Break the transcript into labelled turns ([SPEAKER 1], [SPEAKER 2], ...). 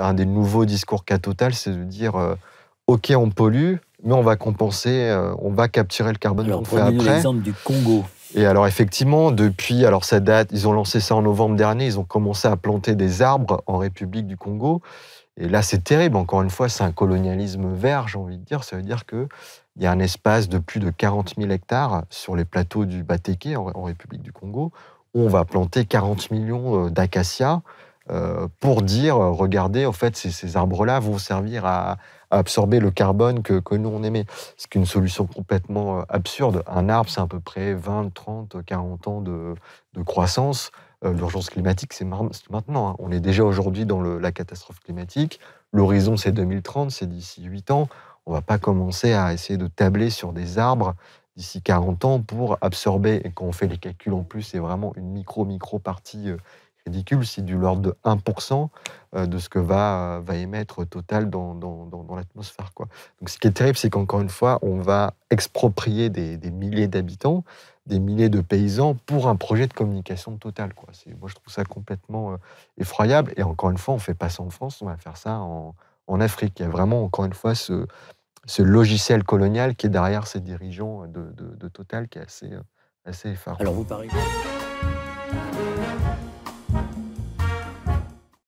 [SPEAKER 1] Un des nouveaux discours qu'a Total, c'est de dire euh, OK, on pollue, mais on va compenser, euh, on va capturer le carbone qu'on fait après. l'exemple du Congo. Et alors effectivement, depuis, alors ça date, ils ont lancé ça en novembre dernier, ils ont commencé à planter des arbres en République du Congo. Et là, c'est terrible. Encore une fois, c'est un colonialisme vert, j'ai envie de dire. Ça veut dire qu'il y a un espace de plus de 40 000 hectares sur les plateaux du Batéké en République du Congo où on va planter 40 millions euh, d'acacias euh, pour dire, euh, regardez, en fait, ces, arbres-là vont servir à, absorber le carbone que, nous, on émet. C'est une solution complètement euh, absurde. Un arbre, c'est à peu près 20, 30, 40 ans de, croissance. L'urgence climatique, c'est maintenant. Hein. On est déjà aujourd'hui dans la catastrophe climatique. L'horizon, c'est 2030, c'est d'ici 8 ans. On ne va pas commencer à essayer de tabler sur des arbres d'ici 40 ans pour absorber. Et quand on fait les calculs en plus, c'est vraiment une micro-micro partie ridicule, c'est du l'ordre de 1% euh, de ce que va, euh, va émettre Total dans, l'atmosphère. Donc ce qui est terrible, c'est qu'encore une fois, on va exproprier des, milliers d'habitants, des milliers de paysans pour un projet de communication Total. Quoi. moi, je trouve ça complètement euh, effroyable. Et encore une fois, on ne fait pas ça en France, on va faire ça en, Afrique. Il y a vraiment, encore une fois, ce, ce logiciel colonial qui est derrière ces dirigeants de, Total qui est assez, assez effarant. Alors vous parlez.